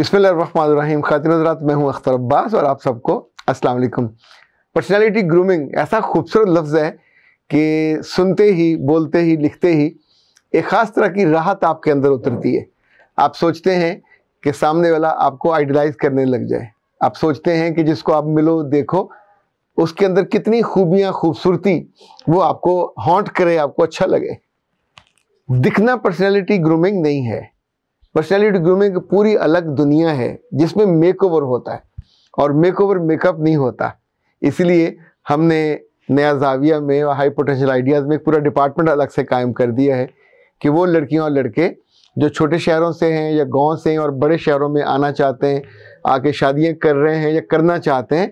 बिस्मिल्लाम खातिन हजरात मैं हूं अख्तर अब्बास और आप सबको अस्सलाम वालेकुम पर्सनालिटी ग्रूमिंग ऐसा खूबसूरत लफ्ज़ है कि सुनते ही बोलते ही लिखते ही एक ख़ास तरह की राहत आपके अंदर उतरती है आप सोचते हैं कि सामने वाला आपको आइडलाइज करने लग जाए आप सोचते हैं कि जिसको आप मिलो देखो उसके अंदर कितनी खूबियाँ खूबसूरती वो आपको हॉन्ट करे आपको अच्छा लगे दिखना पर्सनैलिटी ग्रूमिंग नहीं है पर्सनैलिटी ग्रूमिंग पूरी अलग दुनिया है जिसमें मेकओवर होता है और मेकओवर मेकअप नहीं होता इसलिए हमने नया जाविया में और हाई पोटेंशियल आइडियाज़ में एक पूरा डिपार्टमेंट अलग से कायम कर दिया है कि वो लड़कियाँ और लड़के जो छोटे शहरों से हैं या गांव से हैं और बड़े शहरों में आना चाहते हैं आके शादियां कर रहे हैं या करना चाहते हैं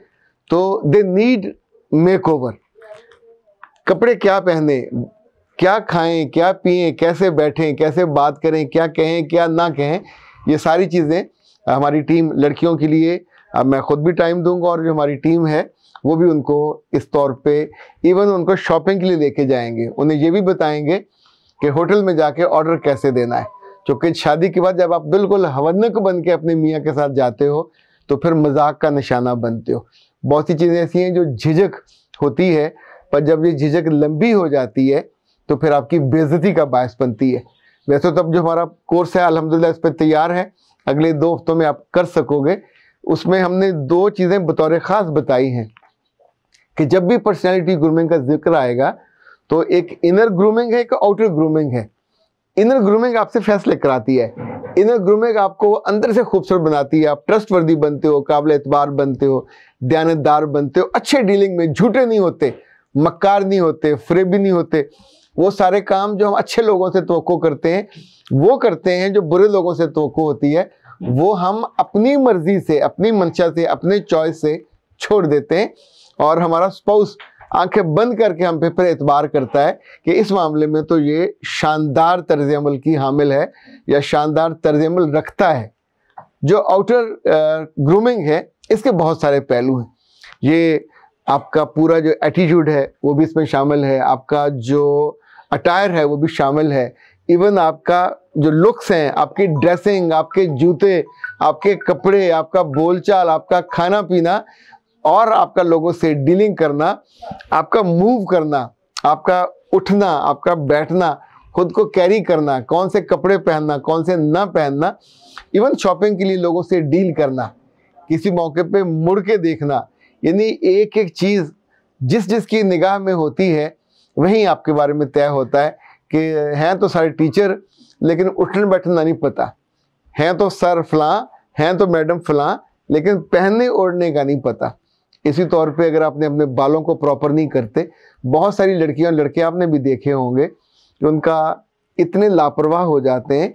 तो दे नीड मेक ओवर कपड़े क्या पहने क्या खाएं क्या पिए कैसे बैठें कैसे बात करें क्या कहें क्या ना कहें ये सारी चीज़ें हमारी टीम लड़कियों के लिए अब मैं ख़ुद भी टाइम दूंगा और जो हमारी टीम है वो भी उनको इस तौर पे इवन उनको शॉपिंग के लिए लेके जाएंगे उन्हें ये भी बताएंगे कि होटल में जाके ऑर्डर कैसे देना है क्योंकि शादी के बाद जब आप बिल्कुल हवनक बन के अपने मियाँ के साथ जाते हो तो फिर मजाक का निशाना बनते हो बहुत सी चीज़ें ऐसी हैं जो झिझक होती है पर जब ये झिझक लंबी हो जाती है तो फिर आपकी बेजती का बायस बनती है वैसे तो अब जो हमारा कोर्स है अलहमदिल्ला इस पर तैयार है अगले दो हफ्तों में आप कर सकोगे उसमें हमने दो चीज़ें बतौर ख़ास बताई हैं कि जब भी पर्सनैलिटी ग्रूमिंग का जिक्र आएगा तो एक इनर ग्रूमिंग है एक आउटर ग्रूमिंग है इनर ग्रूमिंग आपसे फैसले कराती है इनर ग्रूमिंग आपको अंदर से खूबसूरत बनाती है आप ट्रस्ट वर्दी बनते हो काबिल एतबार बनते हो दयानतदार बनते हो अच्छे डीलिंग में झूठे नहीं होते मक्कार नहीं होते फ्रेबी नहीं होते वो सारे काम जो हम अच्छे लोगों से तो करते हैं वो करते हैं जो बुरे लोगों से तो होती है वो हम अपनी मर्जी से अपनी मंशा से अपने चॉइस से छोड़ देते हैं और हमारा स्पाउस आंखें बंद करके हम पे पर एतबार करता है कि इस मामले में तो ये शानदार तर्ज अमल की हामिल है या शानदार तर्ज अमल रखता है जो आउटर ग्रूमिंग है इसके बहुत सारे पहलू हैं ये आपका पूरा जो एटीट्यूड है वो भी इसमें शामिल है आपका जो अटायर है वो भी शामिल है इवन आपका जो लुक्स हैं आपकी ड्रेसिंग आपके जूते आपके कपड़े आपका बोलचाल आपका खाना पीना और आपका लोगों से डीलिंग करना आपका मूव करना आपका उठना आपका बैठना खुद को कैरी करना कौन से कपड़े पहनना कौन से ना पहनना इवन शॉपिंग के लिए लोगों से डील करना किसी मौके पे मुड़ के देखना यानी एक एक चीज़ जिस जिसकी निगाह में होती है वहीं आपके बारे में तय होता है कि हैं तो सारे टीचर लेकिन उठने बैठना नहीं पता हैं तो सर फलां हैं तो मैडम फलां लेकिन पहनने ओढ़ने का नहीं पता इसी तौर पे अगर आपने अपने बालों को प्रॉपर नहीं करते बहुत सारी लड़कियां और लड़के आपने भी देखे होंगे कि उनका इतने लापरवाह हो जाते हैं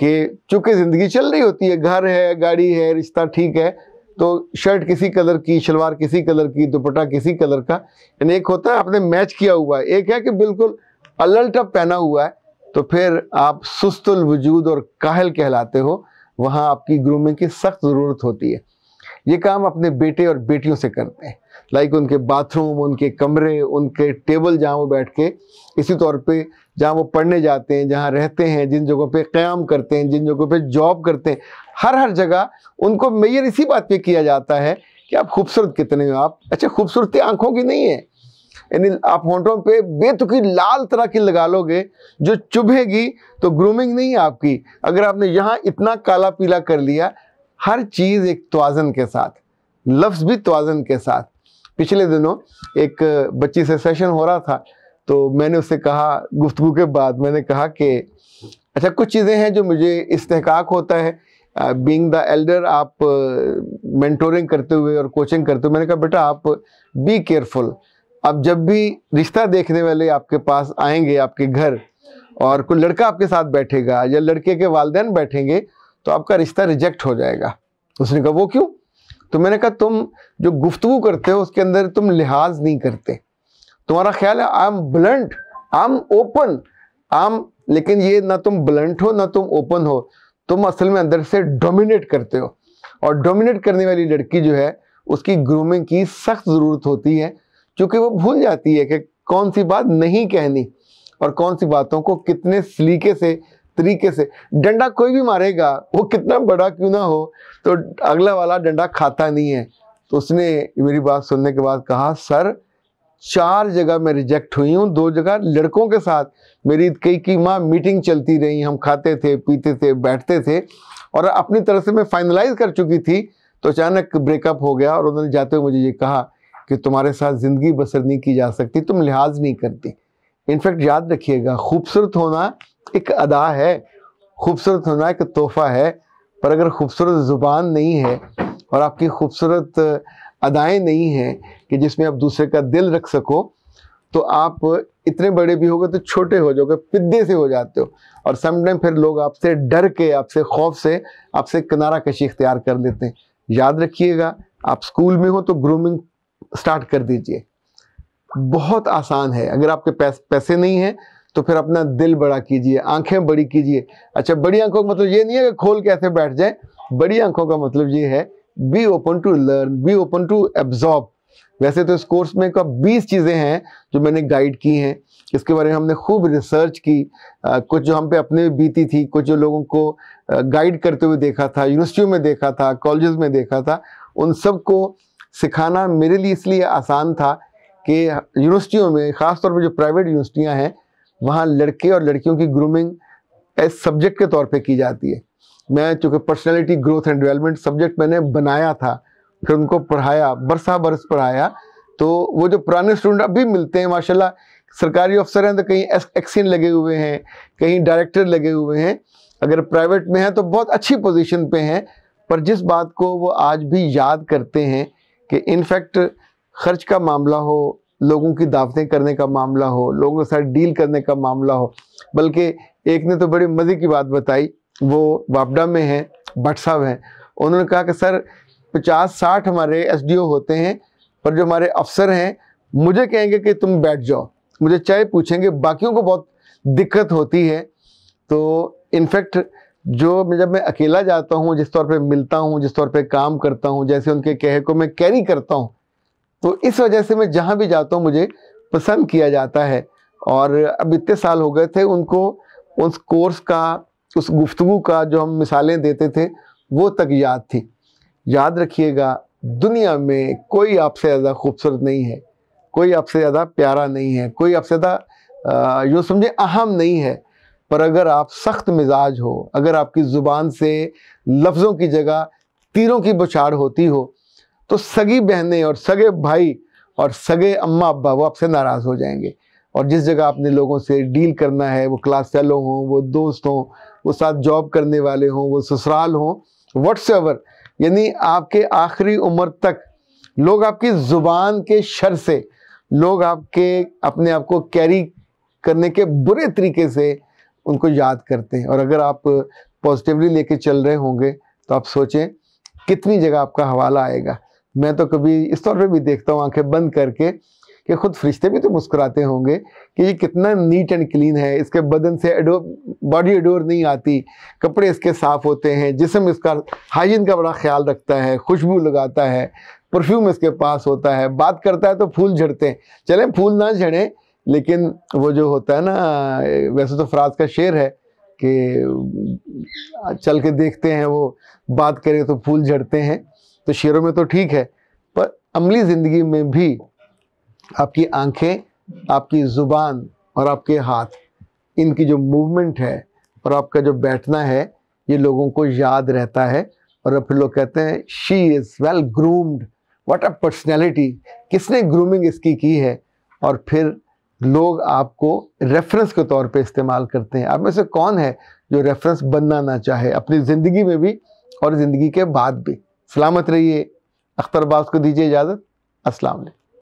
कि चूंकि ज़िंदगी चल रही होती है घर है गाड़ी है रिश्ता ठीक है तो शर्ट किसी कलर की शलवार किसी कलर की दुपट्टा किसी कलर का यानी एक होता है आपने मैच किया हुआ है एक है कि बिल्कुल अलर्ट अप पहना हुआ है तो फिर आप सुस्तुल वजूद और काहल कहलाते हो वहाँ आपकी ग्रूमिंग की सख्त ज़रूरत होती है ये काम अपने बेटे और बेटियों से करते हैं लाइक उनके बाथरूम उनके कमरे उनके टेबल जहाँ वो बैठ के इसी तौर पे जहाँ वो पढ़ने जाते हैं जहाँ रहते हैं जिन जगहों पे क़्याम करते हैं जिन जगहों पे जॉब करते हैं हर हर जगह उनको मेयर इसी बात पे किया जाता है कि आप खूबसूरत कितने हो आप अच्छा खूबसूरती आंखों की नहीं है यानी आप होंठों पे बेतुकी लाल तरह की लगा लोगे जो चुभेगी तो ग्रूमिंग नहीं है आपकी अगर आपने यहाँ इतना काला पीला कर लिया हर चीज़ एक तोज़न के साथ लफ्स भी तोज़न के साथ पिछले दिनों एक बच्ची से सेशन हो रहा था तो मैंने उससे कहा गुफ्तु के बाद मैंने कहा कि अच्छा कुछ चीज़ें हैं जो मुझे इस्तेकाक होता है बींग द एल्डर आप मेंटोरिंग uh, करते हुए और कोचिंग करते हुए मैंने कहा बेटा आप बी केयरफुल अब जब भी रिश्ता देखने वाले आपके पास आएंगे आपके घर और कोई लड़का आपके साथ बैठेगा या लड़के के वालदेन बैठेंगे तो आपका रिश्ता रिजेक्ट हो जाएगा उसने कहा वो क्यों तो मैंने कहा तुम जो गुफ्तु करते हो उसके अंदर तुम लिहाज नहीं करते तुम्हारा ख्याल है I am blunt I am open आम लेकिन ये ना तुम ब्लंट हो ना तुम ओपन हो तुम असल में अंदर से डोमिनेट करते हो और डोमिनेट करने वाली लड़की जो है उसकी ग्रूमिंग की सख्त ज़रूरत होती है क्योंकि वो भूल जाती है कि कौन सी बात नहीं कहनी और कौन सी बातों को कितने सलीके से तरीके से डंडा कोई भी मारेगा वो कितना बड़ा क्यों ना हो तो अगला वाला डंडा खाता नहीं है तो उसने मेरी बात सुनने के बाद कहा सर चार जगह मैं रिजेक्ट हुई हूँ दो जगह लड़कों के साथ मेरी कई की माँ मीटिंग चलती रही हम खाते थे पीते थे बैठते थे और अपनी तरह से मैं फाइनलाइज कर चुकी थी तो अचानक ब्रेकअप हो गया और उन्होंने जाते हुए मुझे ये कहा कि तुम्हारे साथ ज़िंदगी बसर नहीं की जा सकती तुम लिहाज नहीं करती इनफैक्ट याद रखिएगा खूबसूरत होना एक अदा है खूबसूरत होना एक तोहफ़ा है पर अगर खूबसूरत ज़ुबान नहीं है और आपकी खूबसूरत अदाएँ नहीं हैं कि जिसमें आप दूसरे का दिल रख सको तो आप इतने बड़े भी हो गए तो छोटे हो जाओगे पिद्दे से हो जाते हो और समटाइम फिर लोग आपसे डर के आपसे खौफ से आपसे किनारा कशी इख्तियार कर लेते हैं याद रखिएगा आप स्कूल में हो तो ग्रूमिंग स्टार्ट कर दीजिए बहुत आसान है अगर आपके पैस, पैसे नहीं हैं तो फिर अपना दिल बड़ा कीजिए आंखें बड़ी कीजिए अच्छा बड़ी आंखों का मतलब ये नहीं है कि खोल के ऐसे बैठ जाए बड़ी आंखों का मतलब ये है be open to learn be open to absorb वैसे तो इस कोर्स में कब बीस चीज़ें हैं जो मैंने गाइड की हैं इसके बारे में हमने खूब रिसर्च की आ, कुछ जो हम पे अपने भी बीती थी कुछ जो लोगों को गाइड करते हुए देखा था यूनिवर्सिटियों में देखा था कॉलेज में देखा था उन सबको सिखाना मेरे लिए इसलिए आसान था कि यूनिवर्सिटियों में ख़ासतौर पर जो प्राइवेट यूनिवर्सिटियाँ हैं वहाँ लड़के और लड़कियों की ग्रूमिंग एज सब्जेक्ट के तौर पे की जाती है मैं चूँकि personality growth and development subject मैंने बनाया था फिर उनको पढ़ाया बरसा बरस पढ़ाया तो वो जो पुराने स्टूडेंट अभी मिलते हैं माशाल्लाह सरकारी अफसर हैं तो कहीं एक्सिन लगे हुए हैं कहीं डायरेक्टर लगे हुए हैं अगर प्राइवेट में हैं तो बहुत अच्छी पोजीशन पे हैं पर जिस बात को वो आज भी याद करते हैं कि इनफैक्ट खर्च का मामला हो लोगों की दावतें करने का मामला हो लोगों के साथ डील करने का मामला हो बल्कि एक ने तो बड़ी मज़े की बात बताई वो बापडा में हैं भट्ट साहब हैं उन्होंने कहा कि सर पचास साठ हमारे एस होते हैं पर जो हमारे अफसर हैं मुझे कहेंगे कि तुम बैठ जाओ मुझे चाय पूछेंगे बाकियों को बहुत दिक्कत होती है तो इनफैक्ट जो मैं जब मैं अकेला जाता हूँ जिस तौर पे मिलता हूँ जिस तौर पे काम करता हूँ जैसे उनके कहे को मैं कैरी करता हूँ तो इस वजह से मैं जहाँ भी जाता हूँ मुझे पसंद किया जाता है और अब इतने साल हो गए थे उनको उस कोर्स का उस गुफ्तु का जो हम मिसालें देते थे वो तक याद थी याद रखिएगा दुनिया में कोई आपसे ज़्यादा खूबसूरत नहीं है कोई आपसे ज़्यादा प्यारा नहीं है कोई आपसे ज़्यादा जो समझे अहम नहीं है पर अगर आप सख्त मिजाज हो अगर आपकी ज़ुबान से लफ्ज़ों की जगह तीरों की बुछाड़ होती हो तो सगी बहनें और सगे भाई और सगे अम्मा अब्बा वो आपसे नाराज़ हो जाएंगे और जिस जगह आपने लोगों से डील करना है वो क्लास फेलो हों वो दोस्त हों वो साथ जॉब करने वाले हों वो ससुराल हों वट्स एवर यानी आपके आखिरी उम्र तक लोग आपकी ज़ुबान के शर से लोग आपके अपने आप को कैरी करने के बुरे तरीके से उनको याद करते हैं और अगर आप पॉजिटिवली लेके चल रहे होंगे तो आप सोचें कितनी जगह आपका हवाला आएगा मैं तो कभी इस तौर पे भी देखता हूँ आंखें बंद करके कि खुद फरिश्ते भी तो मुस्कुराते होंगे कि ये कितना नीट एंड क्लीन है इसके बदन से एडो बॉडी एडोर नहीं आती कपड़े इसके साफ़ होते हैं जिसम इसका हाइजीन का बड़ा ख्याल रखता है खुशबू लगाता है परफ्यूम इसके पास होता है बात करता है तो फूल झड़ते हैं चलें फूल ना झड़ें लेकिन वो जो होता है ना वैसे तो फ्राज का शेर है कि चल के देखते हैं वो बात करें तो फूल झड़ते हैं तो शेरों में तो ठीक है पर अमली ज़िंदगी में भी आपकी आंखें आपकी ज़ुबान और आपके हाथ इनकी जो मूवमेंट है और आपका जो बैठना है ये लोगों को याद रहता है और फिर लोग कहते हैं she is well groomed what a personality किसने ग्रूमिंग इसकी की है और फिर लोग आपको रेफरेंस के तौर पे इस्तेमाल करते हैं आप में से कौन है जो रेफरेंस बनना ना चाहे अपनी ज़िंदगी में भी और ज़िंदगी के बाद भी सलामत रहिए अख्तरबाज को दीजिए इजाज़त असल